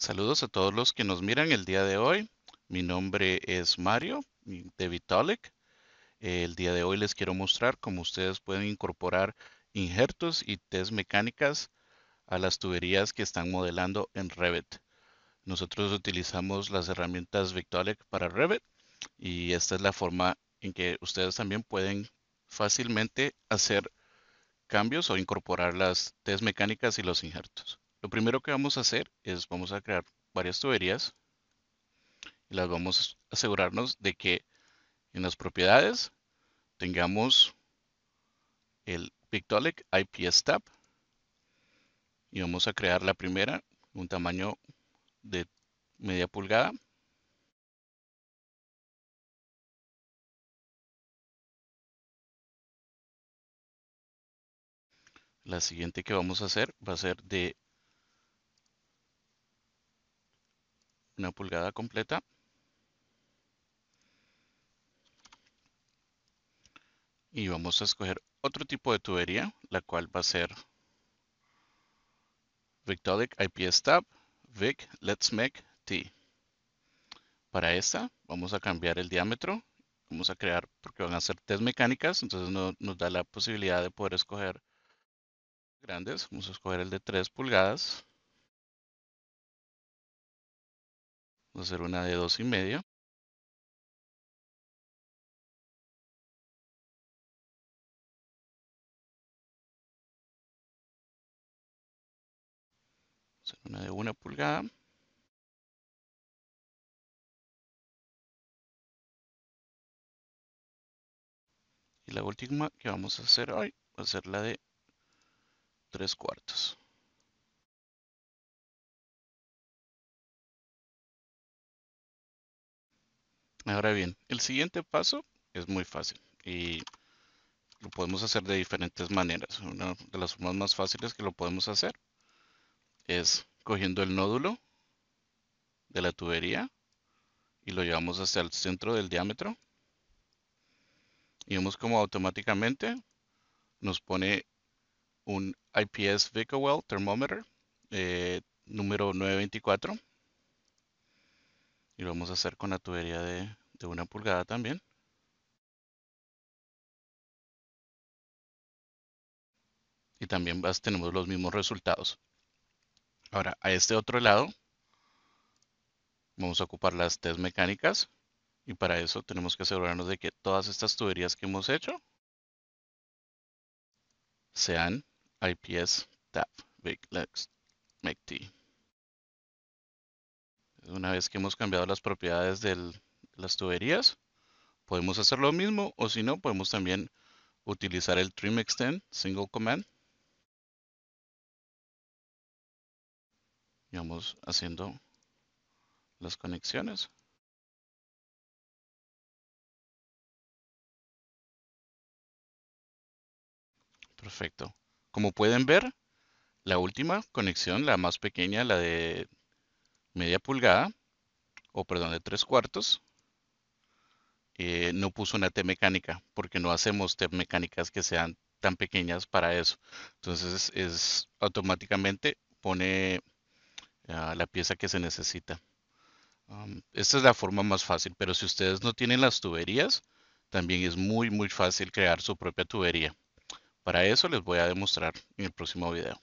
Saludos a todos los que nos miran el día de hoy. Mi nombre es Mario de Vitalik. El día de hoy les quiero mostrar cómo ustedes pueden incorporar injertos y test mecánicas a las tuberías que están modelando en Revit. Nosotros utilizamos las herramientas Vitalik para Revit y esta es la forma en que ustedes también pueden fácilmente hacer cambios o incorporar las test mecánicas y los injertos. Lo primero que vamos a hacer es vamos a crear varias tuberías y las vamos a asegurarnos de que en las propiedades tengamos el Pictolic IPS tab y vamos a crear la primera un tamaño de media pulgada la siguiente que vamos a hacer va a ser de una pulgada completa. Y vamos a escoger otro tipo de tubería, la cual va a ser Victodic IPS Tab Vic Let's Make T. Para esta vamos a cambiar el diámetro, vamos a crear porque van a ser test mecánicas, entonces nos da la posibilidad de poder escoger grandes, vamos a escoger el de 3 pulgadas hacer una de 2 2,5, hacer una de 1 pulgada y la última que vamos a hacer hoy va a ser la de 3 cuartos. Ahora bien, el siguiente paso es muy fácil y lo podemos hacer de diferentes maneras. Una de las formas más fáciles que lo podemos hacer es cogiendo el nódulo de la tubería y lo llevamos hacia el centro del diámetro y vemos como automáticamente nos pone un IPS Vicowell Thermometer eh, número 924 y lo vamos a hacer con la tubería de de una pulgada también. Y también tenemos los mismos resultados. Ahora, a este otro lado, vamos a ocupar las test mecánicas. Y para eso tenemos que asegurarnos de que todas estas tuberías que hemos hecho sean IPS TAP Big t Una vez que hemos cambiado las propiedades del, las tuberías. Podemos hacer lo mismo o si no, podemos también utilizar el trim extend single command. vamos haciendo las conexiones. Perfecto. Como pueden ver, la última conexión, la más pequeña, la de media pulgada, o perdón, de tres cuartos, eh, no puso una T mecánica, porque no hacemos T mecánicas que sean tan pequeñas para eso. Entonces es automáticamente pone ah, la pieza que se necesita. esta es la forma más fácil, pero si ustedes no tienen las tuberías, también es muy muy fácil crear su propia tubería. Para eso les voy a demostrar en el próximo video.